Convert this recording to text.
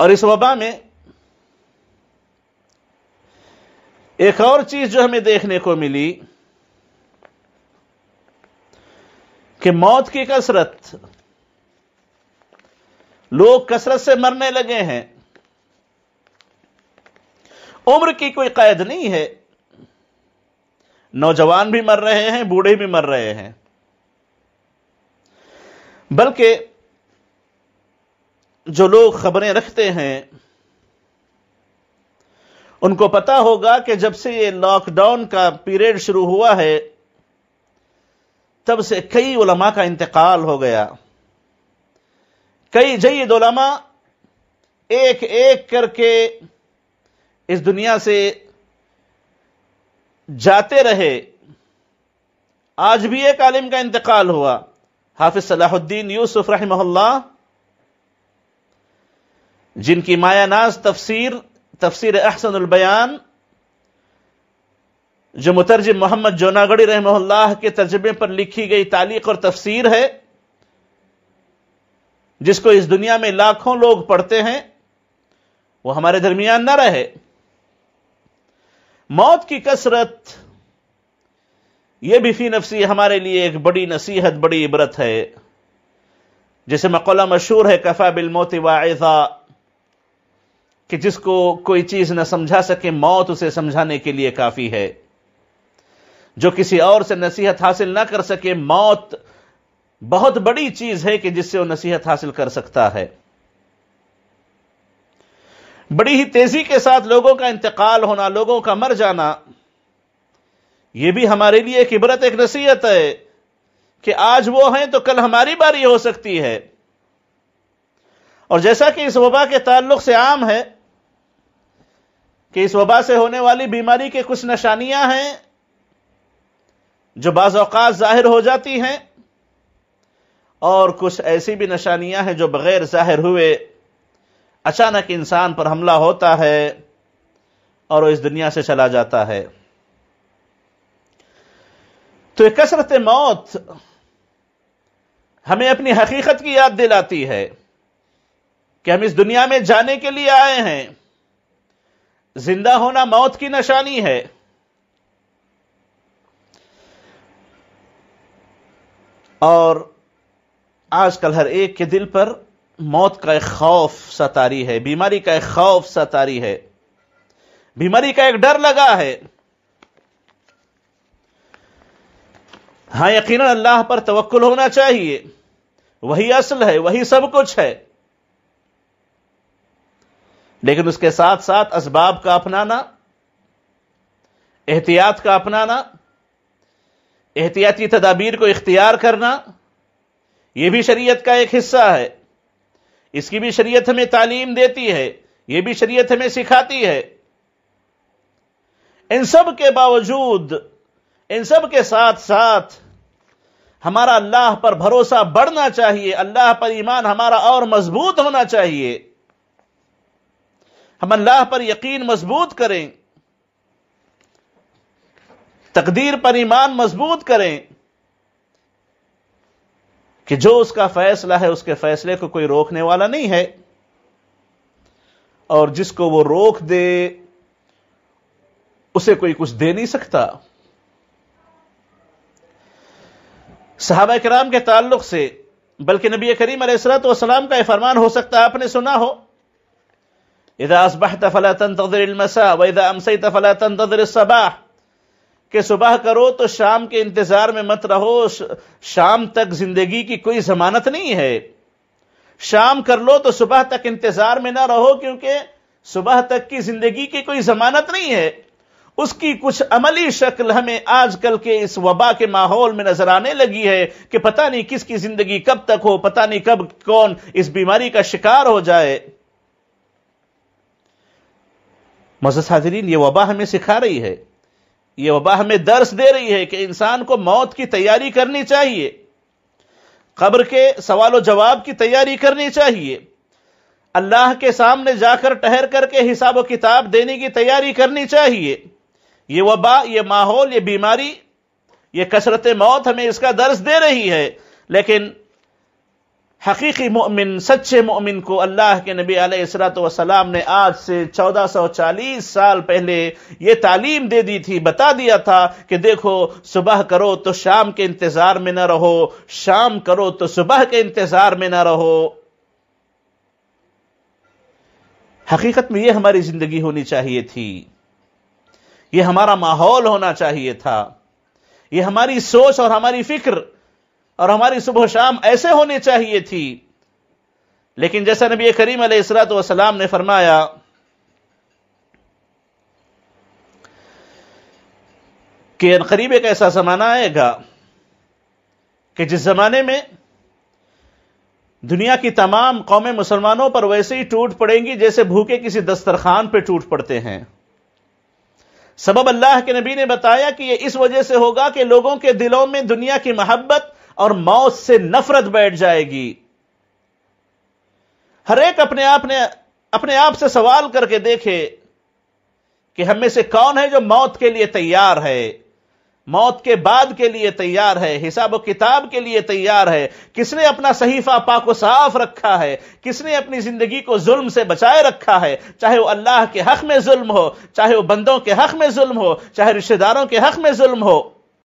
और इस वबा में एक और चीज जो हमें देखने को मिली कि मौत की कसरत लोग कसरत से मरने लगे हैं उम्र की कोई कैद नहीं है नौजवान भी मर रहे हैं बूढ़े भी मर रहे हैं बल्कि जो लोग खबरें रखते हैं उनको पता होगा कि जब से ये लॉकडाउन का पीरियड शुरू हुआ है तब से कई उलमा का इंतकाल हो गया कई जयद उलमा एक एक करके इस दुनिया से जाते रहे आज भी एक आलिम का इंतकाल हुआ हाफिज सलाहुद्दीन यूसुफ रहमल्ला जिनकी माया नाज तफसीर तफसीर बयान जो मुतरजम मोहम्मद जोनागढ़ी रहमल्ला के तर्जमे पर लिखी गई तालीक और तफसीर है जिसको इस दुनिया में लाखों लोग पढ़ते हैं वो हमारे दरमियान ना रहे मौत की कसरत यह भी फी नफसी हमारे लिए एक बड़ी नसीहत बड़ी इबरत है जैसे मकौला मशहूर है कफा बिल मोती वाइजा कि जिसको कोई चीज न समझा सके मौत उसे समझाने के लिए काफी है जो किसी और से नसीहत हासिल ना कर सके मौत बहुत बड़ी चीज है कि जिससे वो नसीहत हासिल कर सकता है बड़ी ही तेजी के साथ लोगों का इंतकाल होना लोगों का मर जाना यह भी हमारे लिए एक इबरत एक नसीहत है कि आज वो हैं तो कल हमारी बारी हो सकती है और जैसा कि इस वबा के ताल्लुक से आम है कि इस वबा से होने वाली बीमारी के कुछ निशानियां हैं जो बाज़ात ज़ाहिर हो जाती हैं और कुछ ऐसी भी निशानियां हैं जो बगैर ज़ाहिर हुए अचानक इंसान पर हमला होता है और वो इस दुनिया से चला जाता है तो कसरत मौत हमें अपनी हकीकत की याद दिलाती है कि हम इस दुनिया में जाने के लिए आए हैं जिंदा होना मौत की निशानी है और आजकल हर एक के दिल पर मौत का एक खौफ सतारी है बीमारी का एक खौफ सतारी है बीमारी का एक डर लगा है हां यकीनन अल्लाह पर तवक्कुल होना चाहिए वही असल है वही सब कुछ है लेकिन उसके साथ साथ इसबाब का अपनाना एहतियात का अपनाना एहतियाती तदाबीर को इख्तियार करना यह भी शरीयत का एक हिस्सा है इसकी भी शरीयत हमें तालीम देती है यह भी शरीयत हमें सिखाती है इन सब के बावजूद इन सब के साथ साथ हमारा अल्लाह पर भरोसा बढ़ना चाहिए अल्लाह पर ईमान हमारा और मजबूत होना चाहिए हम अल्लाह पर यकीन मजबूत करें तकदीर पर ईमान मजबूत करें कि जो उसका फैसला है उसके फैसले को कोई रोकने वाला नहीं है और जिसको वो रोक दे उसे कोई कुछ दे नहीं सकता साहब कराम के ताल्लुक से बल्कि नबी करीम सलाम का यह फरमान हो सकता है आपने सुना हो इदा असबहत फला तंतजर मसा व इदा अमसैत फला तंतजर सबाह कि सुबह करो तो शाम के इंतजार में मत रहो शाम तक जिंदगी की कोई जमानत नहीं है शाम कर लो तो सुबह तक इंतजार में ना रहो क्योंकि सुबह तक की जिंदगी की कोई जमानत नहीं है उसकी कुछ अमली शक्ल हमें आजकल के इस वबा के माहौल में नजर आने लगी है कि पता नहीं किसकी जिंदगी कब तक हो पता नहीं कब कौन इस बीमारी का शिकार हो जाए मजस हाजरीन ये वबा हमें सिखा रही है ये वबा हमें दर्श दे रही है कि इंसान को मौत की तैयारी करनी चाहिए कब्र के सवाल जवाब की तैयारी करनी चाहिए अल्लाह के सामने जाकर ठहर करके हिसाब किताब देने की तैयारी करनी चाहिए ये वबा ये माहौल ये बीमारी ये कसरत मौत हमें इसका दर्ज दे रही है लेकिन हकीकी मोमिन सच्चे मोमिन को अल्लाह के नबी आसलाम ने आज से 1440 साल पहले यह तालीम दे दी थी बता दिया था कि देखो सुबह करो तो शाम के इंतज़ार में ना रहो शाम करो तो सुबह के इंतज़ार में ना रहो हकीकत में यह हमारी ज़िंदगी होनी चाहिए थी यह हमारा माहौल होना चाहिए था यह हमारी सोच और हमारी फिक्र और हमारी सुबह शाम ऐसे होनी चाहिए थी लेकिन जैसा नबी करीम सलाम ने फरमाया कि करीब एक ऐसा जमाना आएगा कि जिस जमाने में दुनिया की तमाम कौमें मुसलमानों पर वैसे ही टूट पड़ेंगी जैसे भूखे किसी दस्तरखान पर टूट पड़ते हैं सबब अल्लाह के नबी ने बताया कि यह इस वजह से होगा कि लोगों के दिलों में दुनिया की मोहब्बत और मौत से नफरत बैठ जाएगी हर एक अपने आप ने अपने आप से सवाल करके देखे कि हम में से कौन है जो मौत के लिए तैयार है मौत के बाद के लिए तैयार है हिसाब व किताब के लिए तैयार है किसने अपना सहीफा पाको साफ रखा है किसने अपनी जिंदगी को जुल्म से बचाए रखा है चाहे वो अल्लाह के हक में जुल्म हो चाहे वो बंदों के हक में जुल्म हो चाहे रिश्तेदारों के हक में जुल्म हो